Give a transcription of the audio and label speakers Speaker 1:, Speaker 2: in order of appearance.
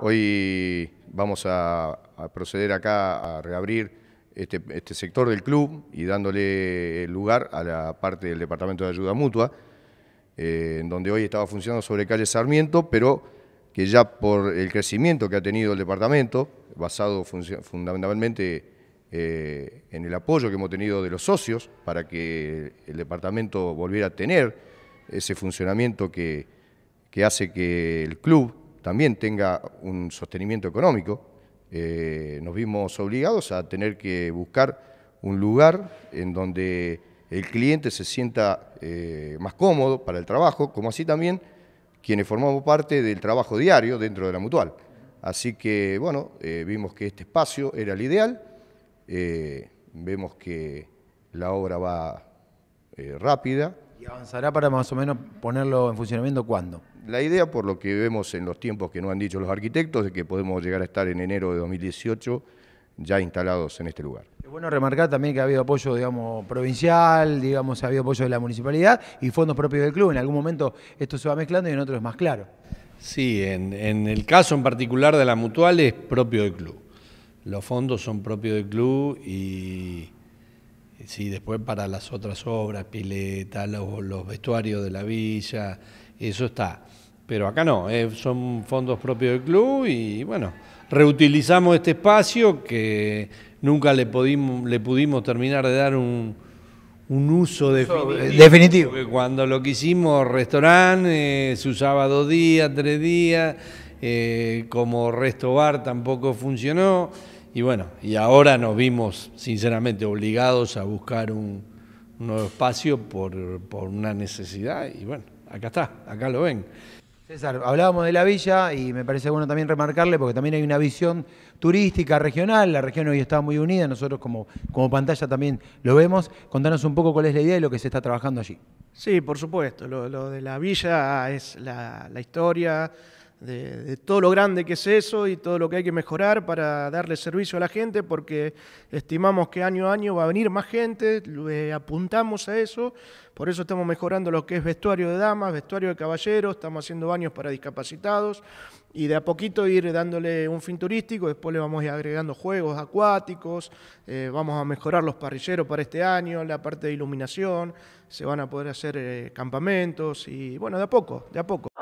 Speaker 1: Hoy vamos a, proceder acá a reabrir este, este, sector del club y dándole lugar a la parte del Departamento de Ayuda Mutua, eh, en donde hoy estaba funcionando sobre calle Sarmiento, pero que ya por el crecimiento que ha tenido el departamento, basado fundamentalmente eh, en el apoyo que hemos tenido de los socios para que el departamento volviera a tener ese funcionamiento que hace que el club también tenga un sostenimiento económico. Eh, nos vimos obligados a tener que buscar un lugar en donde el cliente se sienta eh, más cómodo para el trabajo, como así también quienes formamos parte del trabajo diario dentro de la mutual. Así que, bueno, eh, vimos que este espacio era el
Speaker 2: ideal, vemos que la obra va rápida, ¿Y avanzará para más o menos ponerlo en funcionamiento cuándo? La idea, por lo que
Speaker 1: vemos en los tiempos que nos han dicho los arquitectos, es que podemos llegar a estar en enero de 2018 ya instalados en este lugar.
Speaker 2: Es bueno remarcar también que ha habido apoyo, digamos, provincial, digamos, ha habido apoyo de la municipalidad y fondos propios del club. En algún momento esto se va mezclando y en otro es más claro.
Speaker 3: Sí, en, en el caso en particular de la mutual es propio del club. Los fondos son propios del club y Sí, después para las otras obras, pileta, los, vestuarios de la villa, eso está. Pero acá no, eh, son fondos propios del club y bueno, reutilizamos este espacio que nunca le, pudimos, le pudimos terminar de dar un, uso definitivo. cuando lo quisimos, restaurante, eh, se usaba dos días, tres días, eh, como resto bar tampoco funcionó. Y bueno, y ahora nos vimos sinceramente obligados a buscar un, nuevo espacio
Speaker 2: por, una necesidad y bueno, acá está, acá lo ven. César, hablábamos de la villa y me parece bueno también remarcarle porque también hay una visión turística regional, la región hoy está muy unida, nosotros como, como pantalla también lo vemos. Contanos un poco cuál es la idea y lo que se está trabajando allí.
Speaker 4: Sí, por supuesto, lo, de la villa es la, la historia, de, todo lo grande que es eso y todo lo que hay que mejorar para darle servicio a la gente, porque estimamos que año a año va a venir más gente, apuntamos a eso, por eso estamos mejorando lo que es vestuario de damas, vestuario de caballeros, estamos haciendo baños para discapacitados y de a poquito ir dándole un fin turístico, después le vamos a ir agregando juegos acuáticos, eh, vamos a mejorar los parrilleros para este año, la parte de iluminación, se van a poder hacer eh, campamentos y bueno, de a poco, de a poco.